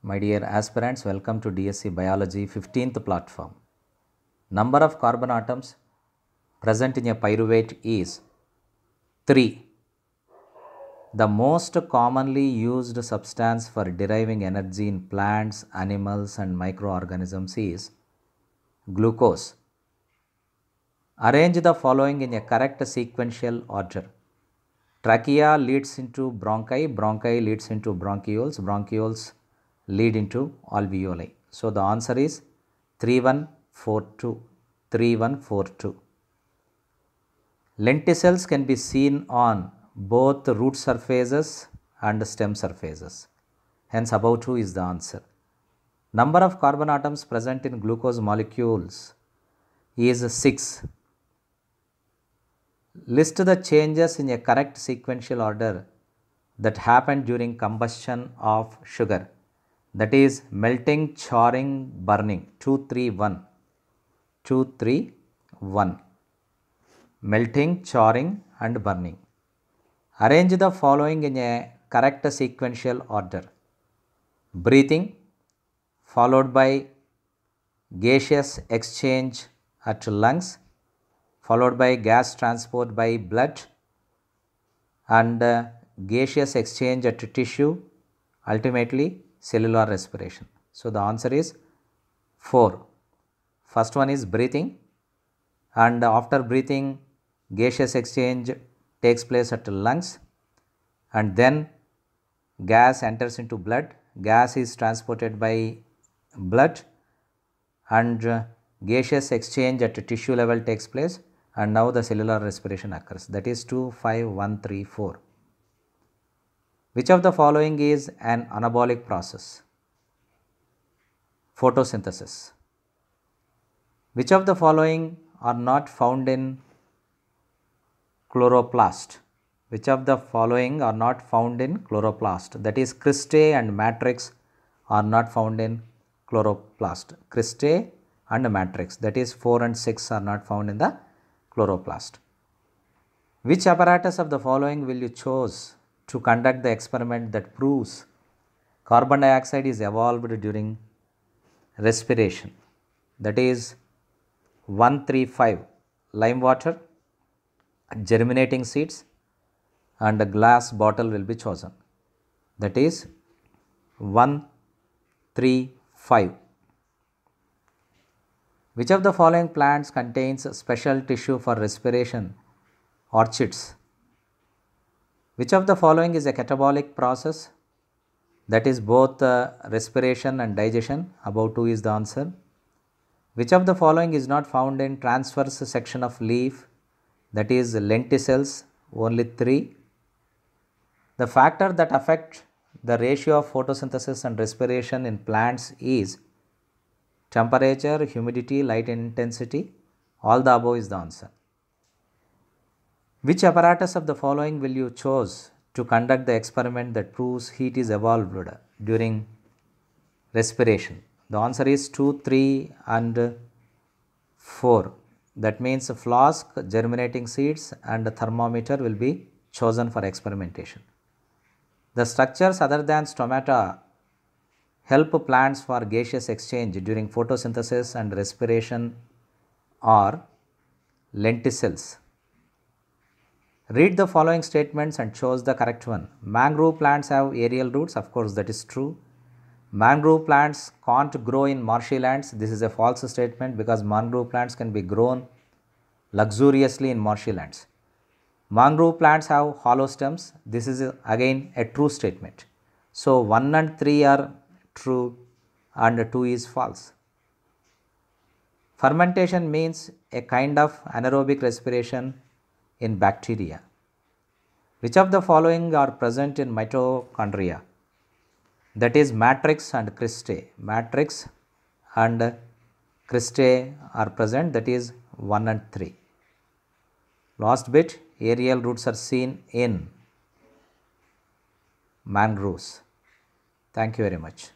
My dear aspirants, welcome to DSC Biology 15th platform. Number of carbon atoms present in a pyruvate is 3. The most commonly used substance for deriving energy in plants, animals and microorganisms is glucose. Arrange the following in a correct sequential order. Trachea leads into bronchi, bronchi leads into bronchioles, bronchioles lead into alveoli. So, the answer is 3142, 3142. Lenticels can be seen on both root surfaces and stem surfaces. Hence, above 2 is the answer. Number of carbon atoms present in glucose molecules is 6. List the changes in a correct sequential order that happened during combustion of sugar that is melting, charring, burning 231. 231. Melting, charring and burning. Arrange the following in a correct sequential order. Breathing followed by gaseous exchange at lungs followed by gas transport by blood and uh, gaseous exchange at tissue ultimately cellular respiration. So, the answer is 4. First one is breathing and after breathing gaseous exchange takes place at lungs and then gas enters into blood. Gas is transported by blood and gaseous exchange at tissue level takes place and now the cellular respiration occurs that is 25134. Which of the following is an anabolic process? Photosynthesis. Which of the following are not found in chloroplast? Which of the following are not found in chloroplast? That is cristae and matrix are not found in chloroplast. Cristae and matrix that is 4 and 6 are not found in the chloroplast. Which apparatus of the following will you choose to conduct the experiment that proves carbon dioxide is evolved during respiration. That is 135 lime water, germinating seeds and a glass bottle will be chosen. That is 135. Which of the following plants contains special tissue for respiration? Orchids. Which of the following is a catabolic process? That is both uh, respiration and digestion, about 2 is the answer. Which of the following is not found in transverse section of leaf? That is lenticels, only 3. The factor that affect the ratio of photosynthesis and respiration in plants is temperature, humidity, light intensity, all the above is the answer. Which apparatus of the following will you choose to conduct the experiment that proves heat is evolved during respiration? The answer is 2, 3 and 4. That means flask, germinating seeds and the thermometer will be chosen for experimentation. The structures other than stomata help plants for gaseous exchange during photosynthesis and respiration are lenticels. Read the following statements and choose the correct one. Mangrove plants have aerial roots, of course that is true. Mangrove plants can't grow in marshy lands, this is a false statement because mangrove plants can be grown luxuriously in marshy lands. Mangrove plants have hollow stems, this is again a true statement. So, 1 and 3 are true and 2 is false. Fermentation means a kind of anaerobic respiration in bacteria. Which of the following are present in mitochondria? That is matrix and cristae. Matrix and cristae are present that is 1 and 3. Last bit aerial roots are seen in mangroves. Thank you very much.